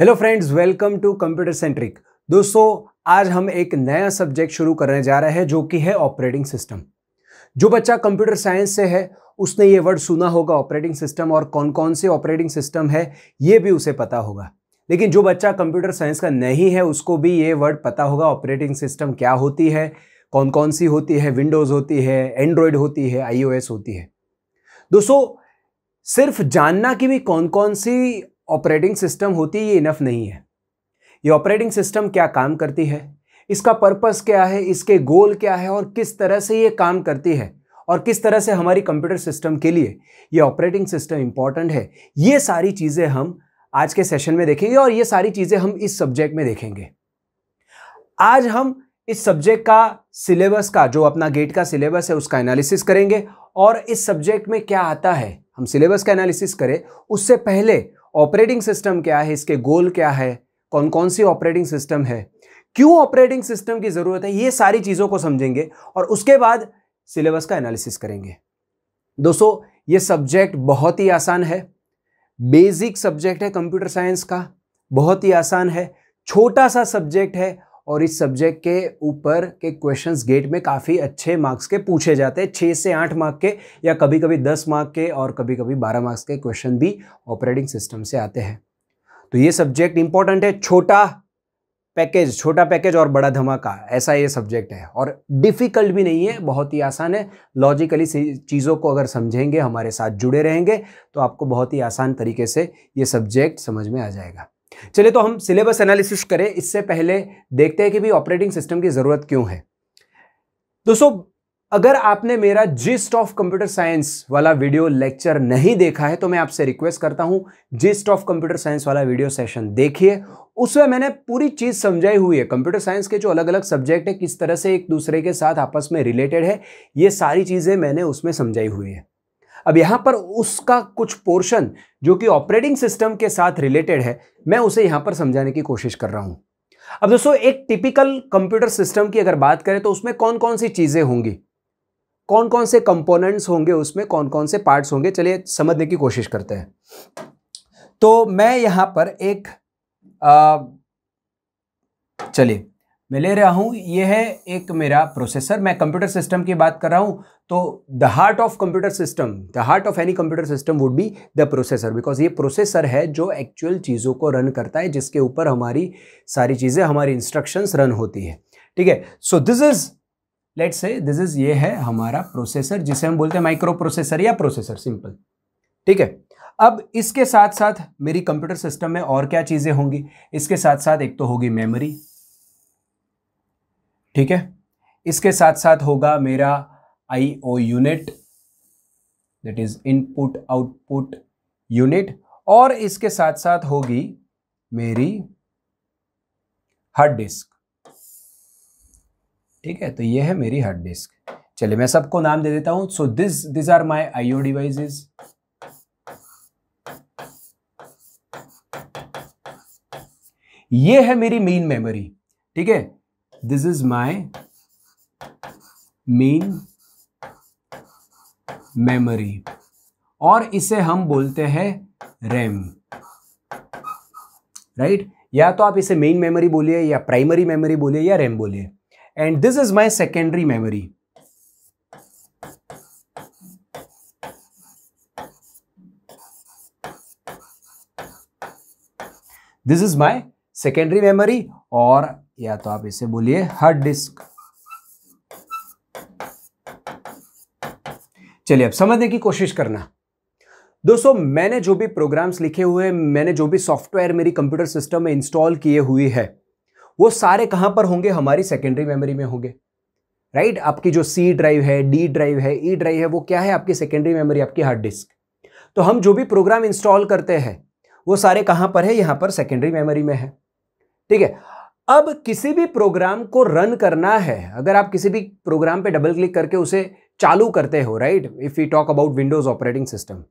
Hello friends welcome to computer centric दोस्तों आज हम एक नया सब्जेक्ट शुरू करने जा रहे हैं जो कि है ऑपरेटिंग सिस्टम जो बच्चा कंप्यूटर साइंस से है उसने ये वर्ड सुना होगा ऑपरेटिंग सिस्टम और कौन कौन से ऑपरेटिंग सिस्टम है ये भी उसे पता होगा लेकिन जो बच्चा कंप्यूटर साइंस का नहीं है उसको भी ये वर्ड पता होगा ऑपरेटिंग सिस्टम क्या होती है कौन कौन सी होती है विंडोज़ होती है एंड्रॉयड होती है आईओएस होती है दोस्तों सिर्फ जानना कि भी कौन कौन सी ऑपरेटिंग सिस्टम होती है ये इनफ नहीं है ये ऑपरेटिंग सिस्टम क्या काम करती है इसका पर्पस क्या है इसके गोल क्या है और किस तरह से ये काम करती है और किस तरह से हमारी कंप्यूटर सिस्टम के लिए ये ऑपरेटिंग सिस्टम इंपॉर्टेंट है ये सारी चीज़ें हम आज के सेशन में देखेंगे और ये सारी चीज़ें हम इस सब्जेक्ट में देखेंगे आज हम इस सब्जेक्ट का सिलेबस का जो अपना गेट का सिलेबस है उसका एनालिसिस करेंगे और इस सब्जेक्ट में क्या आता है हम सिलेबस का एनालिसिस करें उससे पहले ऑपरेटिंग सिस्टम क्या है इसके गोल क्या है कौन कौन सी ऑपरेटिंग सिस्टम है क्यों ऑपरेटिंग सिस्टम की ज़रूरत है ये सारी चीज़ों को समझेंगे और उसके बाद सिलेबस का एनालिसिस करेंगे दोस्तों ये सब्जेक्ट बहुत ही आसान है बेसिक सब्जेक्ट है कंप्यूटर साइंस का बहुत ही आसान है छोटा सा सब्जेक्ट है और इस सब्जेक्ट के ऊपर के क्वेश्चंस गेट में काफ़ी अच्छे मार्क्स के पूछे जाते हैं छः से आठ मार्क के या कभी कभी दस मार्क के और कभी कभी बारह मार्क्स के क्वेश्चन भी ऑपरेटिंग सिस्टम से आते हैं तो ये सब्जेक्ट इंपॉर्टेंट है छोटा पैकेज छोटा पैकेज और बड़ा धमाका ऐसा ये सब्जेक्ट है और डिफ़िकल्ट भी नहीं है बहुत ही आसान है लॉजिकली चीज़ों को अगर समझेंगे हमारे साथ जुड़े रहेंगे तो आपको बहुत ही आसान तरीके से ये सब्जेक्ट समझ में आ जाएगा चले तो हम सिलेबस एनालिसिस करें इससे पहले देखते हैं कि भी ऑपरेटिंग सिस्टम की ज़रूरत क्यों है दोस्तों अगर आपने मेरा जिस्ट ऑफ कंप्यूटर साइंस वाला वीडियो लेक्चर नहीं देखा है तो मैं आपसे रिक्वेस्ट करता हूं जिस्ट ऑफ कंप्यूटर साइंस वाला वीडियो सेशन देखिए उसमें मैंने पूरी चीज़ समझाई हुई है कंप्यूटर साइंस के जो अलग अलग सब्जेक्ट है किस तरह से एक दूसरे के साथ आपस में रिलेटेड है ये सारी चीज़ें मैंने उसमें समझाई हुई है अब यहाँ पर उसका कुछ पोर्शन जो कि ऑपरेटिंग सिस्टम के साथ रिलेटेड है मैं उसे यहाँ पर समझाने की कोशिश कर रहा हूँ अब दोस्तों एक टिपिकल कंप्यूटर सिस्टम की अगर बात करें तो उसमें कौन कौन सी चीज़ें होंगी कौन कौन से कंपोनेंट्स होंगे उसमें कौन कौन से पार्ट्स होंगे चलिए समझने की कोशिश करते हैं तो मैं यहाँ पर एक चलिए मैं ले रहा हूँ ये है एक मेरा प्रोसेसर मैं कंप्यूटर सिस्टम की बात कर रहा हूँ तो the heart of computer system the heart of any computer system would be the processor because ये प्रोसेसर है जो एक्चुअल चीज़ों को रन करता है जिसके ऊपर हमारी सारी चीज़ें हमारी इंस्ट्रक्शंस रन होती है ठीक है so this is let's say this is ये है हमारा प्रोसेसर जिसे हम बोलते हैं माइक्रो प्रोसेसर या प्रोसेसर सिंपल ठीक है अब इसके साथ साथ मेरी कंप्यूटर सिस्टम में और क्या चीज़ें होंगी इसके साथ साथ एक तो होगी मेमोरी ठीक है इसके साथ साथ होगा मेरा I O unit that is input output unit और इसके साथ साथ होगी मेरी हार्ड डिस्क ठीक है तो ये है मेरी हार्ड डिस्क चलिए मैं सबको नाम दे देता हूं so this this are my IO devices ये है मेरी मेन मेमोरी ठीक है this is my main memory और इसे हम बोलते हैं रैम राइट या तो आप इसे मेन मेमोरी बोलिए या प्राइमरी मेमोरी बोलिए या रैम बोलिए and this is my secondary memory this is my secondary memory और या तो आप इसे बोलिए हार्ड डिस्क चलिए अब समझने की कोशिश करना दोस्तों मैंने जो भी प्रोग्राम्स लिखे हुए हैं मैंने जो भी सॉफ्टवेयर मेरी कंप्यूटर सिस्टम में इंस्टॉल किए हुए हैं वो सारे कहां पर होंगे हमारी सेकेंडरी मेमोरी में होंगे राइट right? आपकी जो सी ड्राइव है डी ड्राइव है ई e ड्राइव है वो क्या है आपकी सेकेंडरी मेमोरी आपकी हार्ड डिस्क तो हम जो भी प्रोग्राम इंस्टॉल करते हैं वो सारे कहां पर है यहां पर सेकेंडरी मेमोरी में है ठीक है अब किसी भी प्रोग्राम को रन करना है अगर आप किसी भी प्रोग्राम पे डबल क्लिक करके उसे चालू करते हो right if you talk about Windows operating system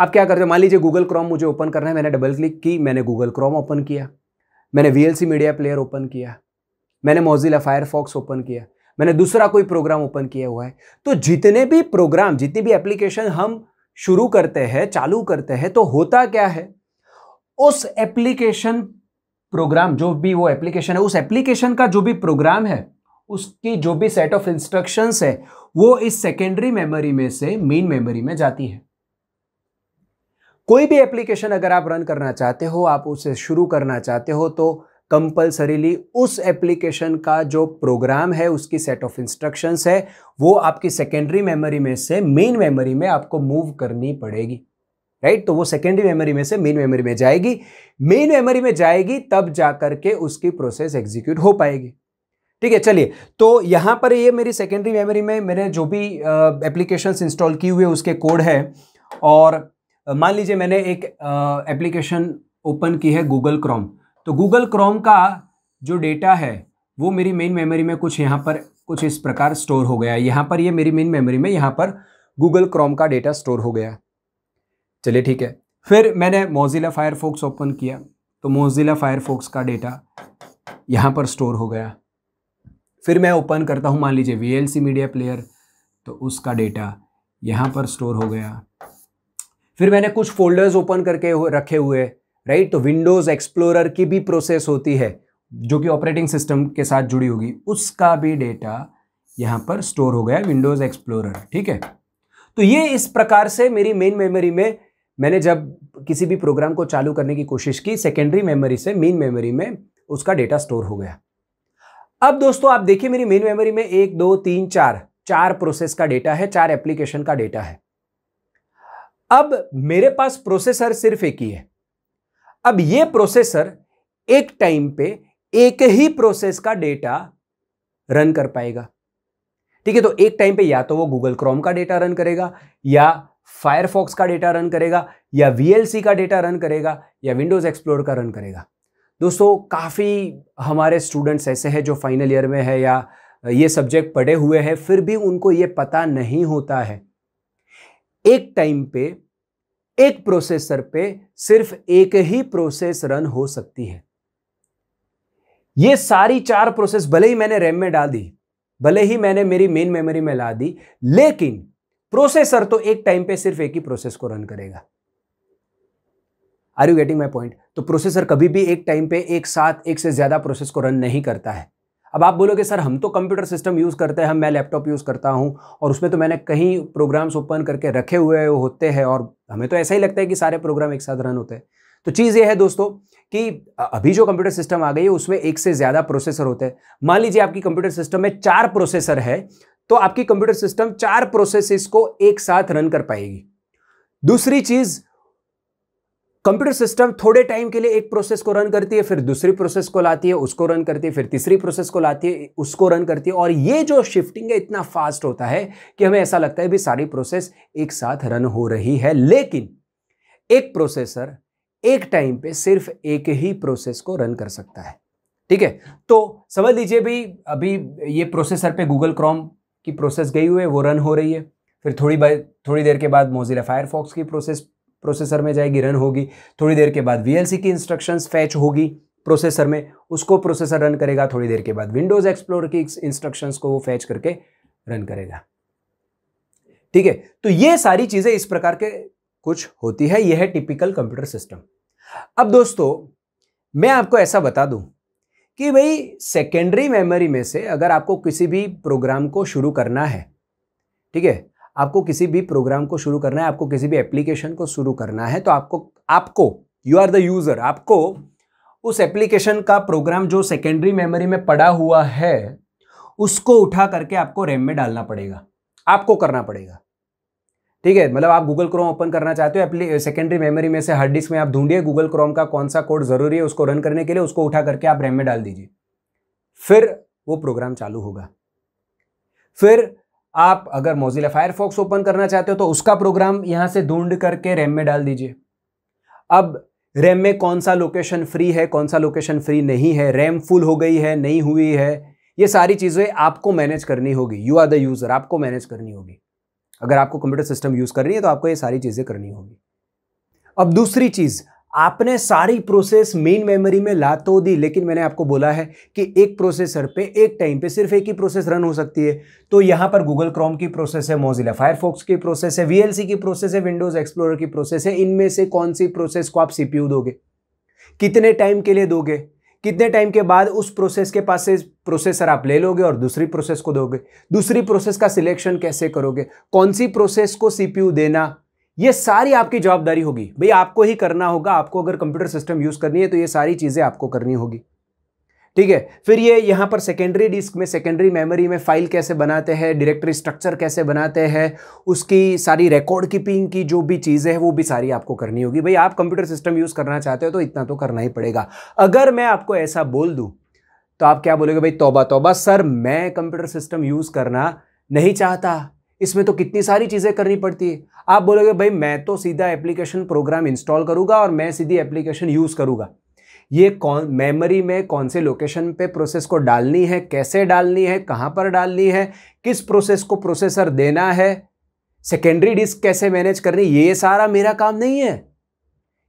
आप क्या करते हो मान लीजिए गूगल क्रोम मुझे ओपन करना है मैंने डबल क्लिक की मैंने गूगल क्रोम ओपन किया मैंने वी मीडिया प्लेयर ओपन किया मैंने मोजिला फायरफॉक्स ओपन किया मैंने दूसरा कोई प्रोग्राम ओपन किया हुआ है तो जितने भी प्रोग्राम जितनी भी एप्लीकेशन हम शुरू करते हैं चालू करते हैं तो होता क्या है उस एप्लीकेशन प्रोग्राम जो भी वो एप्लीकेशन है उस एप्लीकेशन का जो भी प्रोग्राम है उसकी जो भी सेट ऑफ इंस्ट्रक्शंस है वो इस सेकेंडरी मेमोरी में से मेन मेमोरी में जाती है कोई भी एप्लीकेशन अगर आप रन करना चाहते हो आप उसे शुरू करना चाहते हो तो कंपल्सरीली उस एप्लीकेशन का जो प्रोग्राम है उसकी सेट ऑफ इंस्ट्रक्शंस है वो आपकी सेकेंडरी मेमोरी में से मेन मेमोरी में आपको मूव करनी पड़ेगी राइट तो वो सेकेंडरी मेमोरी में से मेन मेमोरी में जाएगी मेन मेमोरी में जाएगी तब जा के उसकी प्रोसेस एग्जीक्यूट हो पाएगी ठीक है चलिए तो यहाँ पर ये मेरी सेकेंडरी मेमोरी में मैंने जो भी एप्लीकेशंस इंस्टॉल की हुए उसके कोड है और मान लीजिए मैंने एक एप्लीकेशन ओपन की है गूगल क्रोम तो गूगल क्रोम का जो डेटा है वो मेरी मेन मेमोरी में कुछ यहाँ पर कुछ इस प्रकार स्टोर हो गया यहाँ पर ये मेरी मेन मेमोरी में यहाँ पर गूगल क्रोम का डेटा स्टोर हो गया चलिए ठीक है फिर मैंने मोजिला फायरफोक्स ओपन किया तो मोजिला फायरफोक्स का डेटा यहाँ पर स्टोर हो गया फिर मैं ओपन करता हूँ मान लीजिए वी मीडिया प्लेयर तो उसका डेटा यहाँ पर स्टोर हो गया फिर मैंने कुछ फोल्डर्स ओपन करके रखे हुए राइट तो विंडोज़ एक्सप्लोरर की भी प्रोसेस होती है जो कि ऑपरेटिंग सिस्टम के साथ जुड़ी होगी उसका भी डेटा यहाँ पर स्टोर हो गया विंडोज़ एक्सप्लोरर ठीक है तो ये इस प्रकार से मेरी मेन मेमोरी में मैंने जब किसी भी प्रोग्राम को चालू करने की कोशिश की सेकेंडरी मेमोरी से मेन मेमोरी में उसका डेटा स्टोर हो गया अब दोस्तों आप देखिए मेरी मेन मेमोरी में एक दो तीन चार चार प्रोसेस का डेटा है चार एप्लीकेशन का डेटा है अब मेरे पास प्रोसेसर सिर्फ एक ही है अब ये प्रोसेसर एक टाइम पे एक ही प्रोसेस का डेटा रन कर पाएगा ठीक है तो एक टाइम पे या तो वो गूगल क्रोम का डेटा रन करेगा या फायरफॉक्स का डेटा रन करेगा या वीएलसी का डेटा रन करेगा या विंडोज़ एक्सप्लोर का रन करेगा दोस्तों काफ़ी हमारे स्टूडेंट्स ऐसे हैं जो फाइनल ईयर में है या ये सब्जेक्ट पढ़े हुए हैं फिर भी उनको ये पता नहीं होता है एक टाइम पे एक प्रोसेसर पे सिर्फ एक ही प्रोसेस रन हो सकती है ये सारी चार प्रोसेस भले ही मैंने रैम में डाल दी भले ही मैंने मेरी मेन मेमोरी में ला दी लेकिन प्रोसेसर तो एक टाइम पे सिर्फ एक ही प्रोसेस को रन करेगा are you getting my point तो प्रोसेसर कभी भी एक टाइम पे एक साथ एक से ज़्यादा प्रोसेस को रन नहीं करता है अब आप बोलोगे सर हम तो कंप्यूटर सिस्टम यूज़ करते हैं हम मैं लैपटॉप यूज़ करता हूं और उसमें तो मैंने कहीं प्रोग्राम्स ओपन करके रखे हुए होते हैं और हमें तो ऐसा ही लगता है कि सारे प्रोग्राम एक साथ रन होते हैं तो चीज़ ये है दोस्तों कि अभी जो कंप्यूटर सिस्टम आ गई है उसमें एक से ज़्यादा प्रोसेसर होते हैं मान लीजिए आपकी कंप्यूटर सिस्टम में चार प्रोसेसर है तो आपकी कंप्यूटर सिस्टम चार प्रोसेसेस को एक साथ रन कर पाएगी दूसरी चीज कंप्यूटर सिस्टम थोड़े टाइम के लिए एक प्रोसेस को रन करती है फिर दूसरी प्रोसेस को लाती है उसको रन करती है फिर तीसरी प्रोसेस को लाती है उसको रन करती है और ये जो शिफ्टिंग है इतना फास्ट होता है कि हमें ऐसा लगता है भी सारी प्रोसेस एक साथ रन हो रही है लेकिन एक प्रोसेसर एक टाइम पे सिर्फ एक ही प्रोसेस को रन कर सकता है ठीक है तो समझ लीजिए भाई अभी ये प्रोसेसर पे गूगल क्रोम की प्रोसेस गई हुई है वो रन हो रही है फिर थोड़ी थोड़ी देर के बाद मोजिला फायरफॉक्स की प्रोसेस प्रोसेसर में जाएगी रन होगी थोड़ी देर के बाद वी की इंस्ट्रक्शंस फैच होगी प्रोसेसर में उसको प्रोसेसर रन करेगा थोड़ी देर के बाद विंडोज़ एक्सप्लोर की इंस्ट्रक्शंस को वो फैच करके रन करेगा ठीक है तो ये सारी चीज़ें इस प्रकार के कुछ होती है यह है टिपिकल कंप्यूटर सिस्टम अब दोस्तों मैं आपको ऐसा बता दूं कि भाई सेकेंडरी मेमोरी में से अगर आपको किसी भी प्रोग्राम को शुरू करना है ठीक है आपको किसी भी प्रोग्राम को शुरू करना है आपको किसी भी एप्लीकेशन को शुरू करना है तो आपको आपको यू आर द यूज़र आपको उस एप्लीकेशन का प्रोग्राम जो सेकेंडरी मेमोरी में पड़ा हुआ है उसको उठा करके आपको रैम में डालना पड़ेगा आपको करना पड़ेगा ठीक है मतलब आप गूगल क्रोम ओपन करना चाहते हो सेकेंडरी मेमोरी में से हार्ड डिस्क में आप ढूंढिए गूगल क्रोम का कौन सा कोड जरूरी है उसको रन करने के लिए उसको उठा करके आप रैम में डाल दीजिए फिर वो प्रोग्राम चालू होगा फिर आप अगर मोजिला फायरफॉक्स ओपन करना चाहते हो तो उसका प्रोग्राम यहां से ढूंढ करके रैम में डाल दीजिए अब रैम में कौन सा लोकेशन फ्री है कौन सा लोकेशन फ्री नहीं है रैम फुल हो गई है नहीं हुई है ये सारी चीज़ें आपको मैनेज करनी होगी यू आर द यूज़र आपको मैनेज करनी होगी अगर आपको कंप्यूटर सिस्टम यूज़ करनी है तो आपको ये सारी चीज़ें करनी होगी अब दूसरी चीज़ आपने सारी प्रोसेस मेन मेमोरी में ला तो दी लेकिन मैंने आपको बोला है कि एक प्रोसेसर पे एक टाइम पे सिर्फ एक ही प्रोसेस रन हो सकती है तो यहाँ पर गूगल क्रोम की प्रोसेस है मोजिला फायरफॉक्स की प्रोसेस है वीएलसी की प्रोसेस है विंडोज़ एक्सप्लोरर की प्रोसेस है इनमें से कौन सी प्रोसेस को आप सीपीयू दोगे कितने टाइम के लिए दोगे कितने टाइम के बाद उस प्रोसेस के पास से प्रोसेसर आप ले लोगे और दूसरी प्रोसेस को दोगे दूसरी प्रोसेस का सिलेक्शन कैसे करोगे कौन सी प्रोसेस को सीपीयू देना ये सारी आपकी जवाबदारी होगी भाई आपको ही करना होगा आपको अगर कंप्यूटर सिस्टम यूज़ करनी है तो ये सारी चीज़ें आपको करनी होगी ठीक है फिर ये यहाँ पर सेकेंडरी डिस्क में सेकेंडरी मेमोरी में फ़ाइल कैसे बनाते हैं डायरेक्टरी स्ट्रक्चर कैसे बनाते हैं उसकी सारी रिकॉर्ड कीपिंग की जो भी चीज़ें हैं वो भी सारी आपको करनी होगी भाई आप कंप्यूटर सिस्टम यूज़ करना चाहते हो तो इतना तो करना ही पड़ेगा अगर मैं आपको ऐसा बोल दूँ तो आप क्या बोलोगे भाई तोबा तोबा सर मैं कंप्यूटर सिस्टम यूज़ करना नहीं चाहता इसमें तो कितनी सारी चीज़ें करनी पड़ती है आप बोलोगे भाई मैं तो सीधा एप्लीकेशन प्रोग्राम इंस्टॉल करूँगा और मैं सीधी एप्लीकेशन यूज़ करूँगा ये कौन मेमोरी में कौन से लोकेशन पे प्रोसेस को डालनी है कैसे डालनी है कहाँ पर डालनी है किस प्रोसेस को प्रोसेसर देना है सेकेंडरी डिस्क कैसे मैनेज करनी ये सारा मेरा काम नहीं है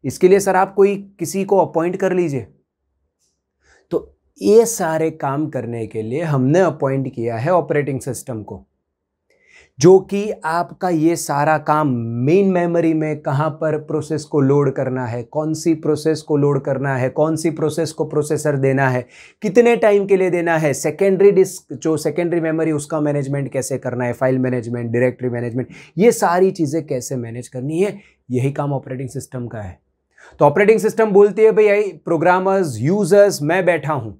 इसके लिए सर आप कोई किसी को अपॉइंट कर लीजिए तो ये सारे काम करने के लिए हमने अपॉइंट किया है ऑपरेटिंग सिस्टम को जो कि आपका ये सारा काम मेन मेमोरी में कहाँ पर प्रोसेस को लोड करना है कौन सी प्रोसेस को लोड करना है कौन सी प्रोसेस को प्रोसेसर देना है कितने टाइम के लिए देना है सेकेंडरी डिस्क जो सेकेंडरी मेमोरी उसका मैनेजमेंट कैसे करना है फाइल मैनेजमेंट डायरेक्टरी मैनेजमेंट ये सारी चीज़ें कैसे मैनेज करनी है यही काम ऑपरेटिंग सिस्टम का है तो ऑपरेटिंग सिस्टम बोलती है भाई प्रोग्रामर्स यूजर्स मैं बैठा हूँ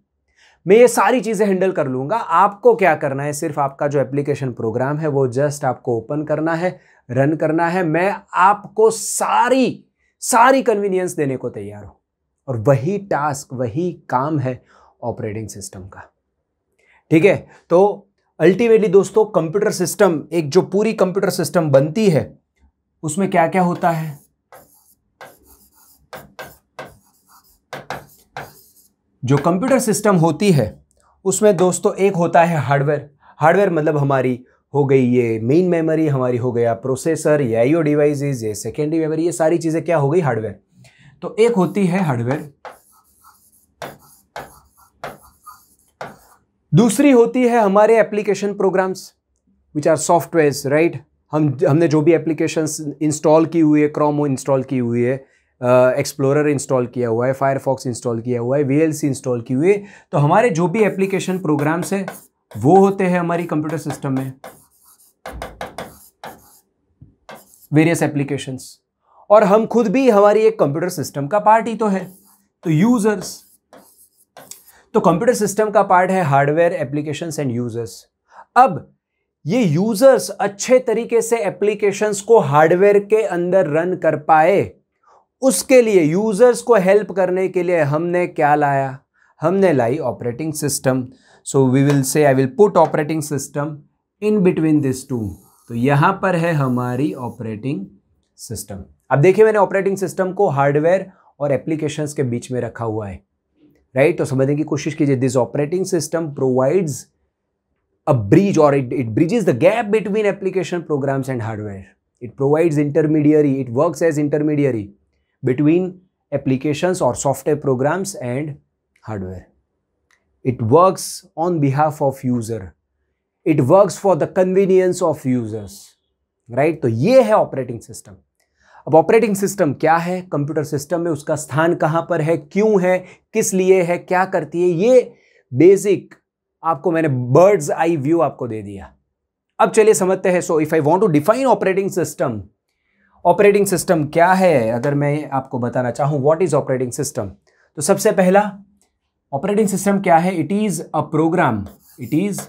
मैं ये सारी चीज़ें हैंडल कर लूँगा आपको क्या करना है सिर्फ आपका जो एप्लीकेशन प्रोग्राम है वो जस्ट आपको ओपन करना है रन करना है मैं आपको सारी सारी कन्वीनियंस देने को तैयार हूँ और वही टास्क वही काम है ऑपरेटिंग सिस्टम का ठीक है तो अल्टीमेटली दोस्तों कंप्यूटर सिस्टम एक जो पूरी कंप्यूटर सिस्टम बनती है उसमें क्या क्या होता है जो कंप्यूटर सिस्टम होती है उसमें दोस्तों एक होता है हार्डवेयर हार्डवेयर मतलब हमारी हो गई ये मेन मेमोरी हमारी हो गया प्रोसेसर ये आईओ डिवाइसेस ये सेकेंडरी मेमोरी ये सारी चीज़ें क्या हो गई हार्डवेयर तो एक होती है हार्डवेयर दूसरी होती है हमारे application programs which are software right हम हमने जो भी एप्लीकेशंस इंस्टॉल की हुई है क्रोम इंस्टॉल की हुई है एक्सप्लोरर इंस्टॉल किया हुआ है फायरफॉक्स इंस्टॉल किया हुआ है वी इंस्टॉल की हुई है तो हमारे जो भी एप्लीकेशन प्रोग्राम्स है वो होते हैं हमारी कंप्यूटर सिस्टम में वेरियस एप्लीकेशंस और हम खुद भी हमारी एक कंप्यूटर सिस्टम का पार्ट ही तो है तो यूजर्स तो कंप्यूटर सिस्टम का पार्ट है हार्डवेयर एप्लीकेशन एंड यूजर्स अब ये यूजर्स अच्छे तरीके से एप्लीकेशंस को हार्डवेयर के अंदर रन कर पाए उसके लिए यूज़र्स को हेल्प करने के लिए हमने क्या लाया हमने लाई operating system so we will say I will put operating system in between this two तो यहाँ पर है हमारी ऑपरेटिंग सिस्टम अब देखिए मैंने ऑपरेटिंग सिस्टम को हार्डवेयर और एप्लीकेशंस के बीच में रखा हुआ है राइट right? तो समझने की कोशिश कीजिए this operating system provides a bridge और it it bridges the gap between application programs and hardware it provides intermediary it works as intermediary between applications or software programs and hardware. It works on behalf of user. It works for the convenience of users. Right तो ये है operating system अब operating system क्या है computer system में उसका स्थान कहां पर है क्यों है किस लिए है क्या करती है ये बेसिक आपको मैंने बर्ड्स आई व्यू आपको दे दिया अब चलिए समझते हैं so if I want to define operating system operating system क्या है अगर मैं आपको बताना चाहूँ वॉट इज़ ऑपरेटिंग सिस्टम तो सबसे पहला ऑपरेटिंग सिस्टम क्या है it is a program it is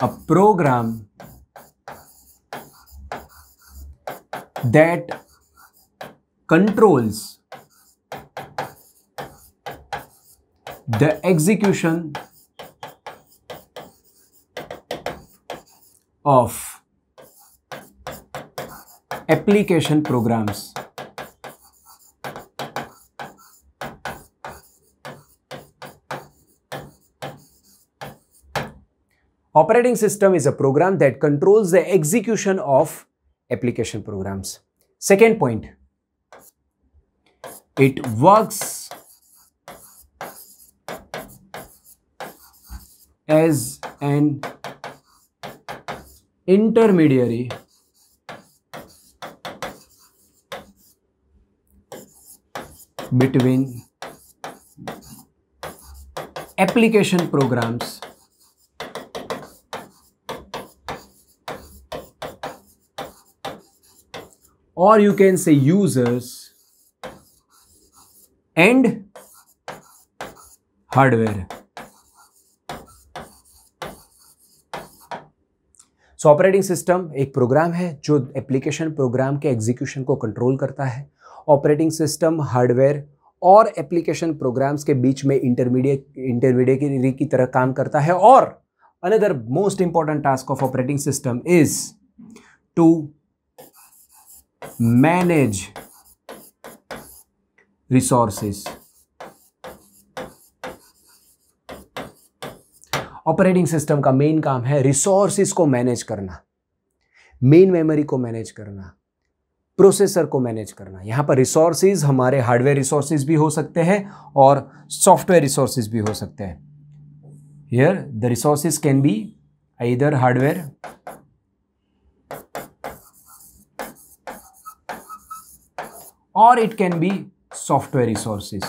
a program that controls the execution of application programs. Operating system is a program that controls the execution of application programs. Second point, it works as an intermediary between application programs or you can say users and hardware. So operating system एक program है जो application program के execution को control करता है operating system hardware और application programs के बीच में इंटरमीडिएट इंटरमीडिएटरी की तरह काम करता है और another most important task of operating system is to manage resources operating system का मेन काम है रिसोर्सिस को मैनेज करना मेन मेमोरी को मैनेज करना प्रोसेसर को मैनेज करना यहाँ पर रिसोर्सेज हमारे हार्डवेयर रिसोर्सेज भी हो सकते हैं और सॉफ्टवेयर रिसोर्सेज भी हो सकते हैं here the resources can be either hardware or it can be software resources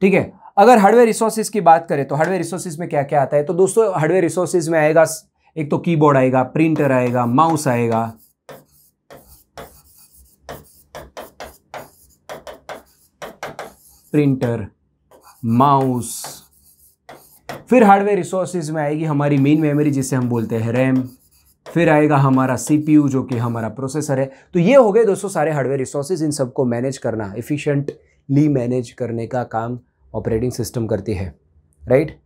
ठीक है अगर हार्डवेयर रिसोर्सेज की बात करें तो हार्डवेयर रिसोर्सेज में क्या क्या आता है तो दोस्तों हार्डवेयर रिसोर्सेज में आएगा एक तो कीबोर्ड आएगा प्रिंटर आएगा माउस आएगा प्रिंटर माउस फिर हार्डवेयर रिसोर्सेज में आएगी हमारी मेन मेमोरी जिसे हम बोलते हैं रैम फिर आएगा हमारा सीपीयू जो कि हमारा प्रोसेसर है तो ये हो गए दोस्तों सारे हार्डवेयर रिसोर्सेज इन सबको मैनेज करना एफिशिएंटली मैनेज करने का काम ऑपरेटिंग सिस्टम करती है राइट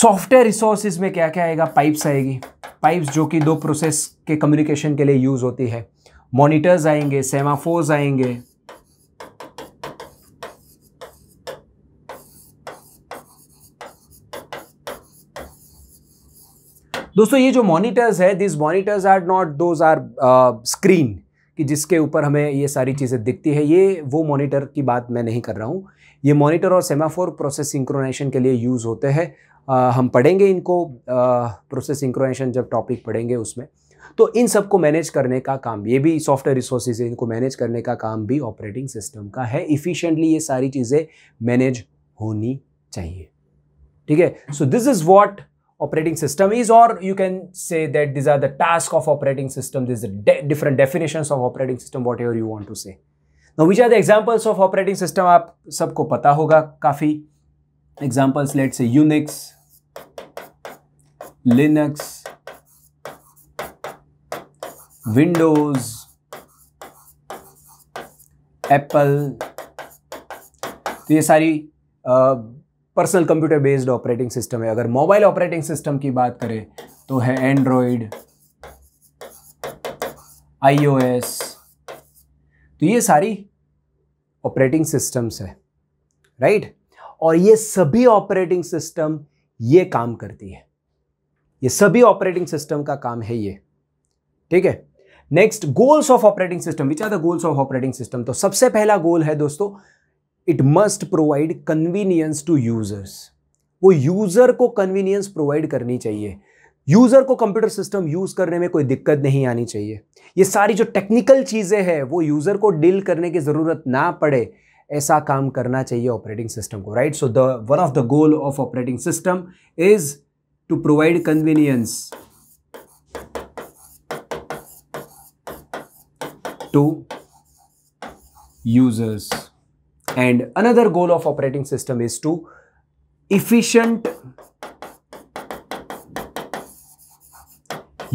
सॉफ्टवेयर रिसोर्सिस में क्या क्या आएगा पाइप्स आएगी पाइप्स जो कि दो प्रोसेस के कम्युनिकेशन के लिए यूज़ होती है मॉनिटर्स आएंगे सेमाफोर्स आएंगे दोस्तों ये जो मॉनिटर्स है this monitors are not those are screen कि जिसके ऊपर हमें ये सारी चीज़ें दिखती है ये वो मॉनिटर की बात मैं नहीं कर रहा हूं ये मॉनिटर और सेमाफोर प्रोसेस सिंक्रोनाइजेशन के लिए यूज़ होते हैं हम पढ़ेंगे इनको प्रोसेस सिंक्रोनाइजेशन जब टॉपिक पढ़ेंगे उसमें तो इन सबको मैनेज करने का काम ये भी सॉफ्टवेयर रिसोर्सेज है इनको मैनेज करने का काम भी ऑपरेटिंग सिस्टम का है इफ़िशेंटली ये सारी चीज़ें मैनेज होनी चाहिए ठीक है so this is what operating system is और you can say that these are the task of operating system these different definition of operating system whatever you want to say Now, which are the examples of operating system आप सबको पता होगा काफ़ी examples let's say Unix, Linux, Windows, Apple तो ये सारी personal computer based operating system है अगर मोबाइल ऑपरेटिंग सिस्टम की बात करें तो है एंड्रॉयड आईओएस तो ये सारी ऑपरेटिंग सिस्टम्स है राइट और ये सभी ऑपरेटिंग सिस्टम ये काम करती है ये सभी ऑपरेटिंग सिस्टम का काम है ये ठीक है next goals of operating system which are the goals of operating system तो सबसे पहला गोल है दोस्तों it must provide convenience to users वो यूजर को कन्वीनियंस प्रोवाइड करनी चाहिए यूज़र को कंप्यूटर सिस्टम यूज़ करने में कोई दिक्कत नहीं आनी चाहिए ये सारी जो टेक्निकल चीज़ें हैं वो यूज़र को डील करने की ज़रूरत ना पड़े ऐसा काम करना चाहिए ऑपरेटिंग सिस्टम को right so the one of the goal of operating system is to provide convenience to users and another goal of operating system is to efficient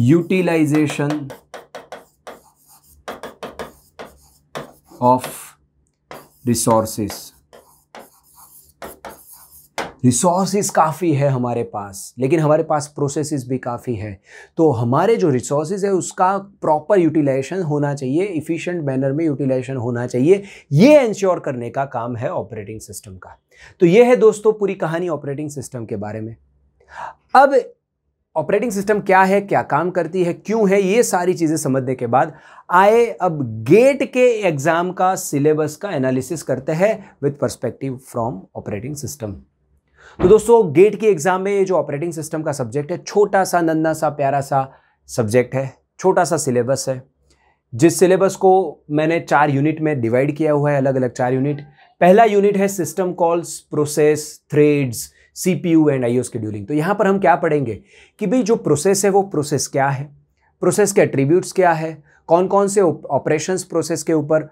utilization of resources resources काफ़ी है हमारे पास लेकिन हमारे पास processes भी काफ़ी है तो हमारे जो रिसोर्सेज है उसका प्रॉपर यूटिलाइजेशन होना चाहिए इफिशियंट मैनर में यूटिलाइजेशन होना चाहिए ये इंश्योर करने का काम है ऑपरेटिंग सिस्टम का तो ये है दोस्तों पूरी कहानी ऑपरेटिंग सिस्टम के बारे में अब ऑपरेटिंग सिस्टम क्या है क्या काम करती है क्यों है ये सारी चीज़ें समझने के बाद आए अब गेट के एग्ज़ाम का सिलेबस का एनालिसिस करते हैं with perspective from operating system तो दोस्तों गेट के एग्ज़ाम में ये जो ऑपरेटिंग सिस्टम का सब्जेक्ट है छोटा सा नन्ना सा प्यारा सा सब्जेक्ट है छोटा सा सिलेबस है जिस सिलेबस को मैंने चार यूनिट में डिवाइड किया हुआ है अलग अलग चार यूनिट पहला यूनिट है system calls process threads CPU and IO scheduling तो यहाँ पर हम क्या पढ़ेंगे कि भाई जो प्रोसेस है वो प्रोसेस क्या है प्रोसेस के एट्रीब्यूट्स क्या है कौन कौन से ऑपरेशन प्रोसेस के ऊपर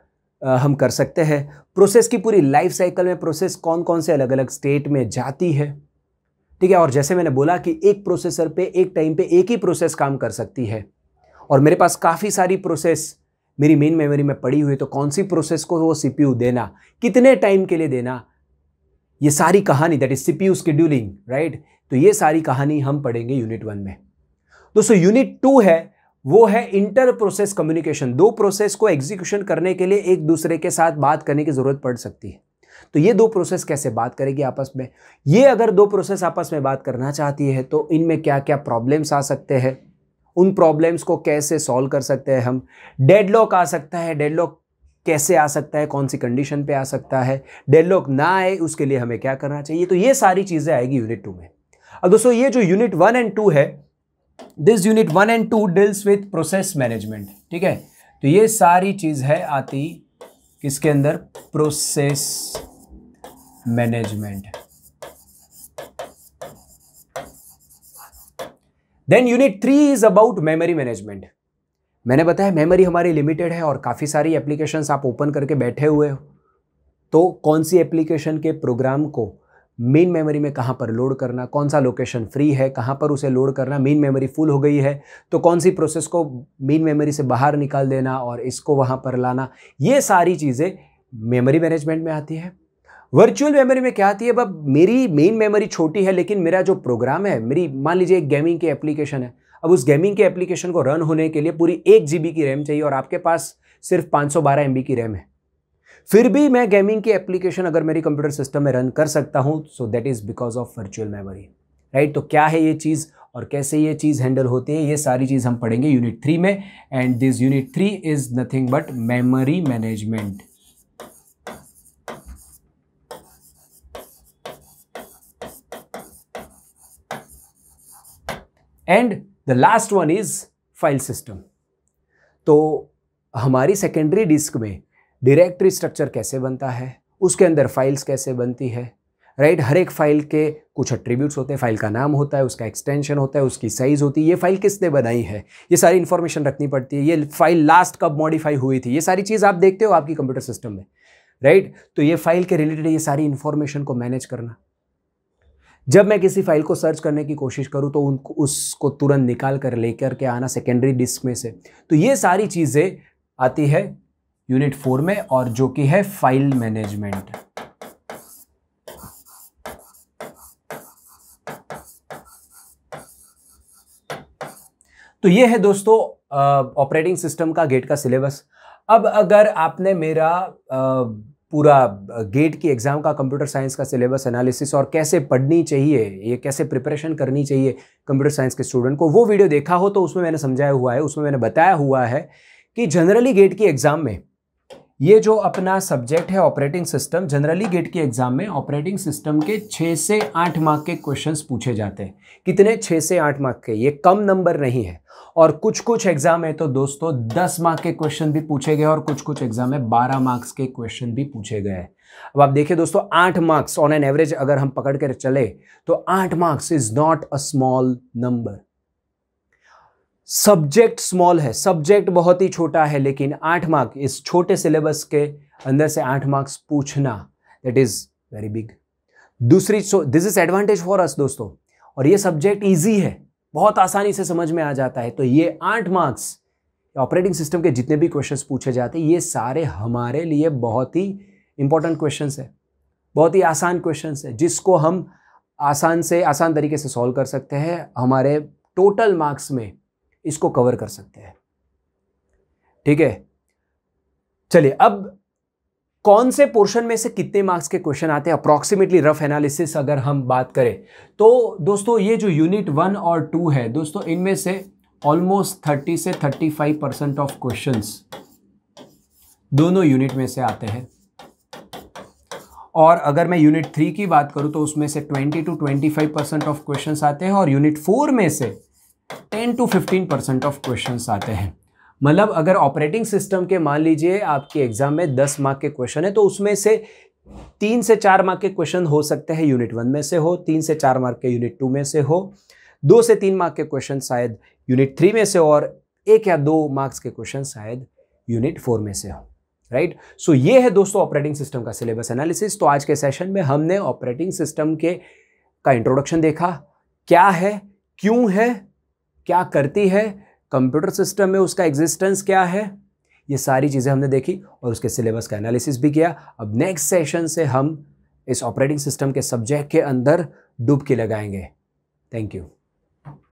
हम कर सकते हैं प्रोसेस की पूरी लाइफ साइकिल में प्रोसेस कौन कौन से अलग अलग स्टेट में जाती है ठीक है और जैसे मैंने बोला कि एक प्रोसेसर पे एक टाइम पे एक ही प्रोसेस काम कर सकती है और मेरे पास काफ़ी सारी प्रोसेस मेरी मेन मेमोरी में पड़ी हुई तो कौन सी प्रोसेस को वो सीपीयू देना कितने टाइम के लिए देना ये सारी कहानी that is CPU scheduling right तो ये सारी कहानी हम पढ़ेंगे यूनिट वन में दोस्तों यूनिट टू है वो है इंटर प्रोसेस कम्युनिकेशन दो प्रोसेस को एग्जीक्यूशन करने के लिए एक दूसरे के साथ बात करने की ज़रूरत पड़ सकती है तो ये दो प्रोसेस कैसे बात करेगी आपस में ये अगर दो प्रोसेस आपस में बात करना चाहती है तो इनमें क्या क्या प्रॉब्लम्स आ सकते हैं उन प्रॉब्लम्स को कैसे सॉल्व कर सकते हैं हम डेडलॉक आ सकता है डेडलॉक कैसे आ सकता है कौन सी कंडीशन पे आ सकता है डेडलॉक ना आए उसके लिए हमें क्या करना चाहिए तो ये सारी चीज़ें आएगी यूनिट टू में अब दोस्तों ये जो यूनिट वन एंड टू है this unit one and two deals with process management ठीक है तो ये सारी चीज़ है आती किसके अंदर process management then unit three is about memory management मैंने बताया मेमोरी हमारी लिमिटेड है और काफ़ी सारी एप्लीकेशंस आप ओपन करके बैठे हुए हो तो कौन सी एप्लीकेशन के प्रोग्राम को मेन मेमोरी में कहाँ पर लोड करना कौन सा लोकेशन फ्री है कहाँ पर उसे लोड करना मेन मेमोरी फुल हो गई है तो कौन सी प्रोसेस को मेन मेमोरी से बाहर निकाल देना और इसको वहाँ पर लाना ये सारी चीज़ें मेमोरी मैनेजमेंट में आती है वर्चुअल मेमोरी में क्या आती है बब मेरी मेन मेमोरी छोटी है लेकिन मेरा जो प्रोग्राम है मेरी मान लीजिए एक गेमिंग की एप्लीकेशन है अब उस गेमिंग के एप्लीकेशन को रन होने के लिए पूरी एक जी की रैम चाहिए और आपके पास सिर्फ पाँच सौ की रैम है फिर भी मैं गेमिंग की एप्लीकेशन अगर मेरी कंप्यूटर सिस्टम में रन कर सकता हूँ so that is because of virtual memory right तो क्या है ये चीज़ और कैसे ये चीज़ हैंडल होती है ये सारी चीज़ हम पढ़ेंगे यूनिट थ्री में and this unit three is nothing but memory management and the last one is file system तो हमारी सेकेंडरी डिस्क में डायरेक्टरी स्ट्रक्चर कैसे बनता है उसके अंदर फाइल्स कैसे बनती है राइट right? हर एक फाइल के कुछ अट्रीब्यूट्स होते हैं फाइल का नाम होता है उसका एक्सटेंशन होता है उसकी साइज़ होती है ये फाइल किसने बनाई है ये सारी इन्फॉर्मेशन रखनी पड़ती है ये फाइल लास्ट कब मॉडिफाई हुई थी ये सारी चीज़ आप देखते हो आपकी कंप्यूटर सिस्टम में राइट right? तो ये फाइल के रिलेटेड ये सारी इन्फॉर्मेशन को मैनेज करना जब मैं किसी फाइल को सर्च करने की कोशिश करूँ तो उनको उसको तुरंत निकाल कर लेकर के आना सेकेंडरी डिस्क में से तो ये सारी चीज़ें आती है यूनिट फोर में और जो कि है फाइल मैनेजमेंट तो ये है दोस्तों ऑपरेटिंग सिस्टम का गेट का सिलेबस अब अगर आपने मेरा आ, पूरा गेट की एग्ज़ाम का कंप्यूटर साइंस का सिलेबस एनालिसिस और कैसे पढ़नी चाहिए ये कैसे प्रिपरेशन करनी चाहिए कंप्यूटर साइंस के स्टूडेंट को वो वीडियो देखा हो तो उसमें मैंने समझाया हुआ है उसमें मैंने बताया हुआ है कि जनरली गेट की एग्ज़ाम में ये जो अपना सब्जेक्ट है ऑपरेटिंग सिस्टम जनरली गेट के एग्जाम में ऑपरेटिंग सिस्टम के छः से आठ मार्क के क्वेश्चंस पूछे जाते हैं कितने छः से आठ मार्क के ये कम नंबर नहीं है और कुछ कुछ एग्जाम है तो दोस्तों दस मार्क के क्वेश्चन भी पूछे गए और कुछ कुछ एग्जाम में बारह मार्क्स के क्वेश्चन भी पूछे गए अब आप देखिए दोस्तों आठ मार्क्स ऑन एन एवरेज अगर हम पकड़ कर चले तो आठ marks is not a small number subject small है सब्जेक्ट बहुत ही छोटा है लेकिन आठ मार्क इस छोटे सिलेबस के अंदर से आठ मार्क्स पूछना दैट इज वेरी बिग दूसरी this is advantage for us दोस्तों और ये सब्जेक्ट ईजी है बहुत आसानी से समझ में आ जाता है तो ये आठ मार्क्स ऑपरेटिंग सिस्टम के जितने भी क्वेश्चंस पूछे जाते हैं ये सारे हमारे लिए बहुत ही इंपॉर्टेंट क्वेश्चंस है बहुत ही आसान क्वेश्चंस है जिसको हम आसान से आसान तरीके से सॉल्व कर सकते हैं हमारे टोटल मार्क्स में इसको कवर कर सकते हैं ठीक है चलिए अब कौन से पोर्शन में से कितने मार्क्स के क्वेश्चन आते हैं अप्रॉक्सीमेटली रफ एनालिसिस अगर हम बात करें तो दोस्तों ये जो यूनिट वन और टू है दोस्तों इनमें से ऑलमोस्ट थर्टी से thirty five percent of question दोनों यूनिट में से आते हैं और अगर मैं यूनिट थ्री की बात करूं तो उसमें से twenty to twenty five percent of question आते हैं और यूनिट फोर में से ten to fifteen percent of question आते हैं मतलब अगर ऑपरेटिंग सिस्टम के मान लीजिए आपके एग्जाम में दस मार्क के क्वेश्चन है तो उसमें से तीन से चार मार्क के क्वेश्चन हो सकते हैं यूनिट वन में से हो तीन से चार मार्क के यूनिट टू में से हो दो से तीन मार्क के क्वेश्चन शायद यूनिट थ्री में से और एक या दो मार्क्स के क्वेश्चन शायद यूनिट फोर में से हो राइट right? सो so, ये है दोस्तों ऑपरेटिंग सिस्टम का सिलेबस एनालिसिस तो आज के सेशन में हमने ऑपरेटिंग सिस्टम के का इंट्रोडक्शन देखा क्या है क्यों है क्या करती है कंप्यूटर सिस्टम में उसका एग्जिस्टेंस क्या है ये सारी चीज़ें हमने देखी और उसके सिलेबस का एनालिसिस भी किया अब नेक्स्ट सेशन से हम इस ऑपरेटिंग सिस्टम के सब्जेक्ट के अंदर डुबकी लगाएंगे थैंक यू